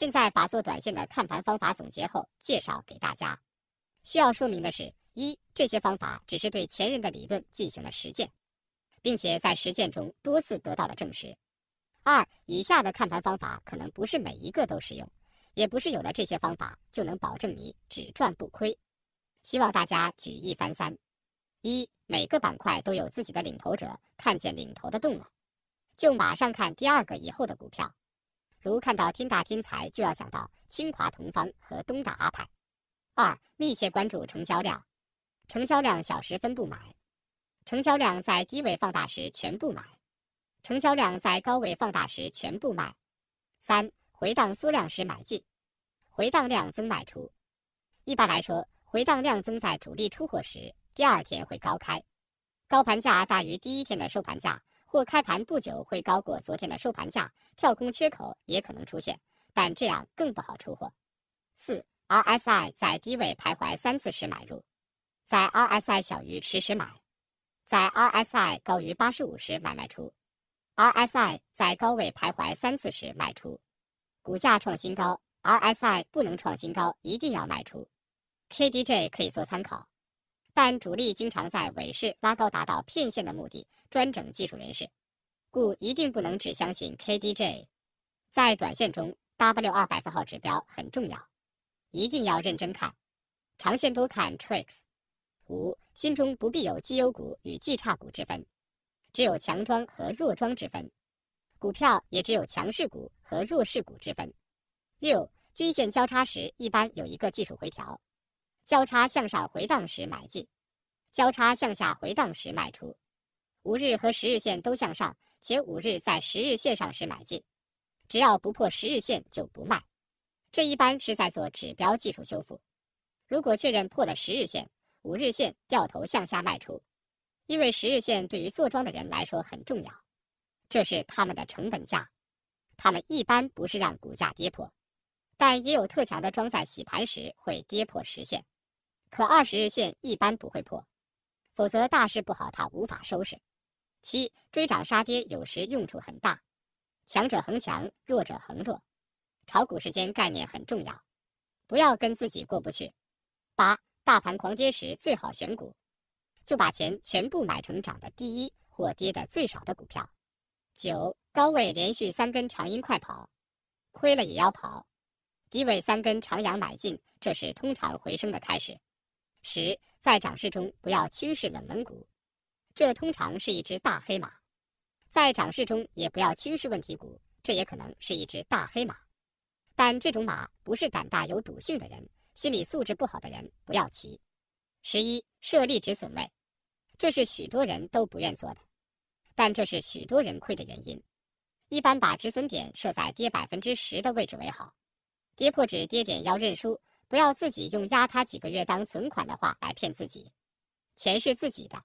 现在把做短线的看盘方法总结后介绍给大家。需要说明的是，一这些方法只是对前人的理论进行了实践，并且在实践中多次得到了证实。二以下的看盘方法可能不是每一个都适用，也不是有了这些方法就能保证你只赚不亏。希望大家举一反三。一每个板块都有自己的领头者，看见领头的动了，就马上看第二个以后的股票。如看到天大天才，就要想到清华同方和东大阿泰。二、密切关注成交量，成交量小时分布买，成交量在低位放大时全部买，成交量在高位放大时全部卖。三、回档缩量时买进，回档量增卖出。一般来说，回档量增在主力出货时，第二天会高开，高盘价大于第一天的收盘价。或开盘不久会高过昨天的收盘价，跳空缺口也可能出现，但这样更不好出货。四 RSI 在低位徘徊三次时买入，在 RSI 小于十时买，在 RSI 高于八十五时买卖出，RSI 在高位徘徊三次时卖出，股价创新高，RSI 不能创新高一定要卖出，KDJ 可以做参考。但主力经常在尾市拉高，达到骗线的目的，专整技术人士，故一定不能只相信 K D J。在短线中，W 二百分号指标很重要，一定要认真看。长线多看 Tricks。五，心中不必有绩优股与绩差股之分，只有强庄和弱庄之分，股票也只有强势股和弱势股之分。六，均线交叉时一般有一个技术回调。交叉向上回荡时买进，交叉向下回荡时卖出。五日和十日线都向上，且五日在十日线上时买进，只要不破十日线就不卖。这一般是在做指标技术修复。如果确认破了十日线，五日线掉头向下卖出，因为十日线对于坐庄的人来说很重要，这是他们的成本价。他们一般不是让股价跌破，但也有特强的庄在洗盘时会跌破十线。可二十日线一般不会破，否则大事不好，它无法收拾。七，追涨杀跌有时用处很大，强者恒强，弱者恒弱。炒股时间概念很重要，不要跟自己过不去。八，大盘狂跌时最好选股，就把钱全部买成长的第一或跌的最少的股票。九，高位连续三根长阴快跑，亏了也要跑；低位三根长阳买进，这是通常回升的开始。十，在涨势中不要轻视冷门股，这通常是一只大黑马。在涨势中也不要轻视问题股，这也可能是一只大黑马。但这种马不是胆大有赌性的人，心理素质不好的人不要骑。十一，设立止损位，这是许多人都不愿做的，但这是许多人亏的原因。一般把止损点设在跌百分之十的位置为好，跌破止跌点要认输。不要自己用压他几个月当存款的话来骗自己，钱是自己的。